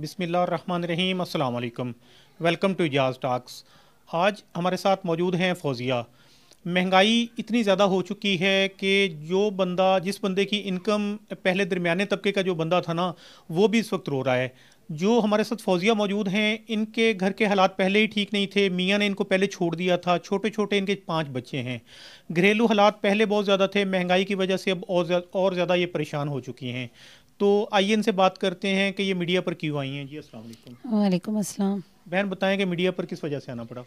run रहीम अल्लाम welcome to Ejaz टाक्स आज हमारे साथ मौजूद हैं फौजिया महंगाई इतनी ज़्यादा हो चुकी है कि जो बंदा जिस बंदे की इनकम पहले दरमियाने तबके का जो बंदा था ना वो भी इस वक्त रो रहा है जो हमारे साथ फौजिया मौजूद हैं इनके घर के हालात पहले ही ठीक नहीं थे मियाँ ने इनको पहले छोड़ दिया था छोटे छोटे इनके पाँच बच्चे हैं घरेलू हालात पहले बहुत ज़्यादा थे महंगाई की वजह से अब और ज़्यादा ये परेशान हो चुकी हैं तो आइए इनसे बात करते हैं कि ये मीडिया पर क्यों आई हैं जी अस्सलाम वालेकुम अस्सलाम बहन बताएं कि मीडिया पर किस वजह से आना पड़ा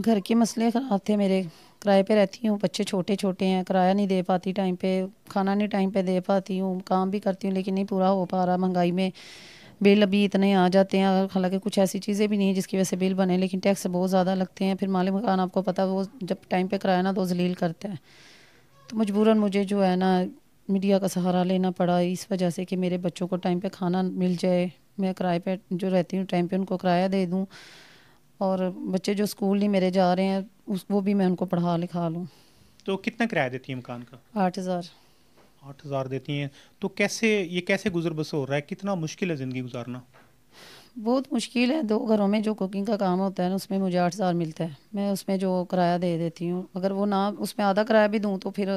घर के मसले ख़राब थे मेरे किराए पे रहती हूँ बच्चे छोटे छोटे हैं किराया नहीं दे पाती टाइम पे खाना नहीं टाइम पे दे पाती हूँ काम भी करती हूँ लेकिन नहीं पूरा हो पा रहा महंगाई में बिल अभी इतने आ जाते हैं हालांकि कुछ ऐसी चीज़ें भी नहीं है जिसकी वजह से बिल बने लेकिन टैक्स बहुत ज़्यादा लगते हैं फिर माले मकान आपको पता वो जब टाइम पे किराया ना तो जलील करता है तो मजबूरन मुझे जो है ना मीडिया का सहारा लेना पड़ा इस वजह से कि मेरे बच्चों को टाइम पे खाना मिल जाए मैं किराए पे जो रहती हूँ टाइम पे उनको किराया दे दूँ और बच्चे जो स्कूल नहीं मेरे जा रहे हैं उस वो भी मैं उनको पढ़ा लिखा लूँ तो कितना किराया देती है मकान का आठ हज़ार आठ हज़ार देती हैं तो कैसे ये कैसे गुजर बसर हो रहा है कितना मुश्किल है ज़िंदगी गुजारना बहुत मुश्किल है दो घरों में जो कुकिंग का काम होता है ना उसमें मुझे आठ हज़ार मिलता है मैं उसमें जो किराया दे देती हूँ अगर वो ना उसमें आधा किराया भी दूँ तो फिर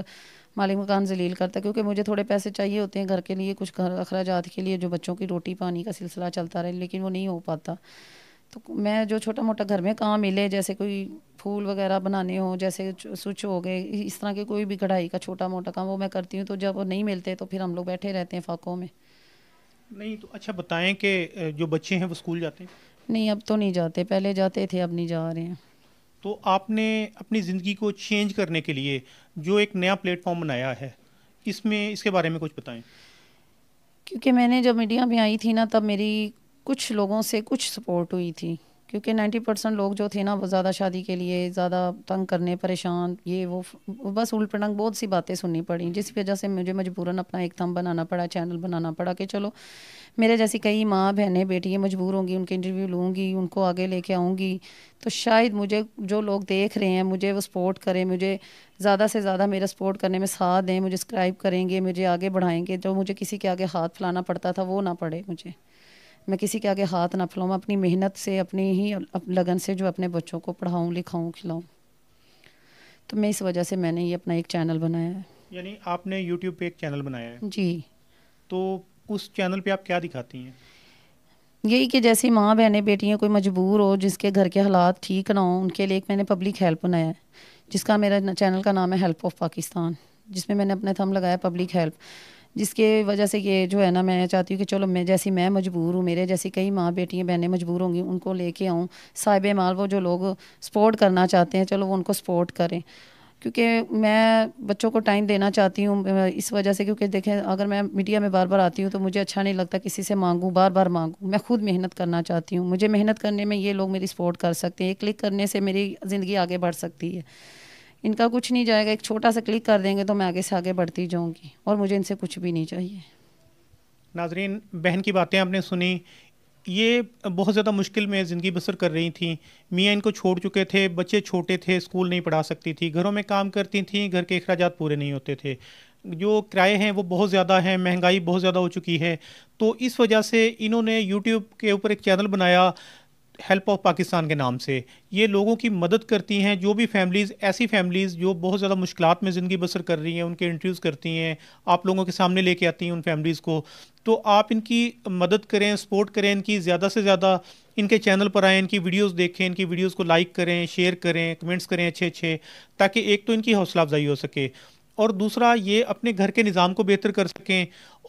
मालिक मकान जलील करता है क्योंकि मुझे थोड़े पैसे चाहिए होते हैं घर के लिए कुछ घर अखराज के लिए जो बच्चों की रोटी पानी का सिलसिला चलता रहे लेकिन वो नहीं हो पाता तो मैं जो छोटा मोटा घर में काम मिले जैसे कोई फूल वगैरह बनाने हो जैसे स्विच हो गए इस तरह के कोई भी कढ़ाई का छोटा मोटा काम वो मैं करती हूँ तो जब वो नहीं मिलते तो फिर हम लोग बैठे रहते हैं फाकों में नहीं तो अच्छा बताएं कि जो बच्चे हैं वो स्कूल जाते हैं नहीं अब तो नहीं जाते पहले जाते थे अब नहीं जा रहे हैं तो आपने अपनी ज़िंदगी को चेंज करने के लिए जो एक नया प्लेटफॉर्म बनाया है इसमें इसके बारे में कुछ बताएं क्योंकि मैंने जब मीडिया में आई थी ना तब मेरी कुछ लोगों से कुछ सपोर्ट हुई थी क्योंकि नाइन्टी परसेंट लोग जो थे ना वो ज़्यादा शादी के लिए ज़्यादा तंग करने परेशान ये वो बस उल्ट पटंग बहुत सी बातें सुननी पड़ी जिस वजह से मुझे मजबूरन अपना एक थम बनाना पड़ा चैनल बनाना पड़ा कि चलो मेरे जैसी कई माँ बहनें बेटियाँ मजबूर होंगी उनके इंटरव्यू लूँगी उनको आगे लेके आऊँगी तो शायद मुझे जो लोग देख रहे हैं मुझे वो सपोर्ट करें मुझे ज़्यादा से ज़्यादा मेरा सपोर्ट करने में साथ दें मुझे सब्सक्राइब करेंगे मुझे आगे बढ़ाएंगे जो तो मुझे किसी के आगे हाथ फैलाना पड़ता था वो ना पड़े मुझे मैं किसी के आगे हाथ ना फैलाऊँ अपनी मेहनत से अपनी ही लगन से जो अपने बच्चों को पढ़ाऊँ लिखाऊँ खिलाऊँ तो मैं इस वजह से मैंने ये अपना एक चैनल बनाया है यानी आपने यूट्यूब पे एक चैनल बनाया है जी तो उस चैनल पे आप क्या दिखाती हैं यही कि जैसे माँ बहनें बेटियाँ कोई मजबूर हो जिसके घर के हालात ठीक ना हो उनके लिए एक मैंने पब्लिक हेल्प बनाया है जिसका मेरा चैनल का नाम है हेल्प ऑफ पाकिस्तान जिसमें मैंने अपने थम लगाया पब्लिक हेल्प जिसके वजह से ये जो है ना मैं चाहती हूँ कि चलो मैं जैसी मैं मजबूर हूँ मेरे जैसी कई माँ बेटियाँ बहनें मजबूर होंगी उनको लेके आऊँ साहिब माल वो जो लोग सपोर्ट करना चाहते हैं चलो वो उनको सपोर्ट करें क्योंकि मैं बच्चों को टाइम देना चाहती हूँ इस वजह से क्योंकि देखें अगर मैं मीडिया में बार बार आती हूँ तो मुझे अच्छा नहीं लगता किसी से मांगूँ बार बार मांगूँ मैं खुद मेहनत करना चाहती हूँ मुझे मेहनत करने में ये लोग मेरी सपोर्ट कर सकते हैं क्लिक करने से मेरी ज़िंदगी आगे बढ़ सकती है इनका कुछ नहीं जाएगा एक छोटा सा क्लिक कर देंगे तो मैं आगे से आगे बढ़ती जाऊँगी और मुझे इनसे कुछ भी नहीं चाहिए नाजरीन बहन की बातें आपने सुनी ये बहुत ज़्यादा मुश्किल में ज़िंदगी बसर कर रही थी मियाँ इनको छोड़ चुके थे बच्चे छोटे थे स्कूल नहीं पढ़ा सकती थी घरों में काम करती थी घर के अखराज पूरे नहीं होते थे जो किराए हैं वो बहुत ज़्यादा हैं महंगाई बहुत ज़्यादा हो चुकी है तो इस वजह से इन्होंने यूट्यूब के ऊपर एक चैनल बनाया हेल्प ऑफ पाकिस्तान के नाम से ये लोगों की मदद करती हैं जो भी फैमिलीज़ ऐसी फैमिलीज़ जो बहुत ज़्यादा मुश्किल में ज़िंदगी बसर कर रही हैं उनके इंटरव्यूज़ करती हैं आप लोगों के सामने लेके आती हैं उन फैमिलीज़ को तो आप इनकी मदद करें सपोर्ट करें इनकी ज़्यादा से ज़्यादा इनके चैनल पर आएँ इनकी वीडियोज़ देखें इनकी वीडियोज़ को लाइक करें शेयर करें कमेंट्स करें अच्छे अच्छे ताकि एक तो इनकी हौसला अफजाई हो सके और दूसरा ये अपने घर के निज़ाम को बेहतर कर सकें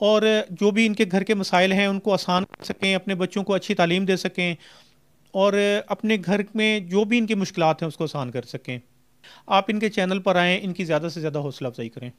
और जो भी इनके घर के मसाइल हैं उनको आसान कर सकें अपने बच्चों को अच्छी तालीम दे सकें और अपने घर में जो भी इनकी मुश्किल हैं उसको आसान कर सकें आप इनके चैनल पर आएँ इनकी ज़्यादा से ज़्यादा हौसला अफजाई करें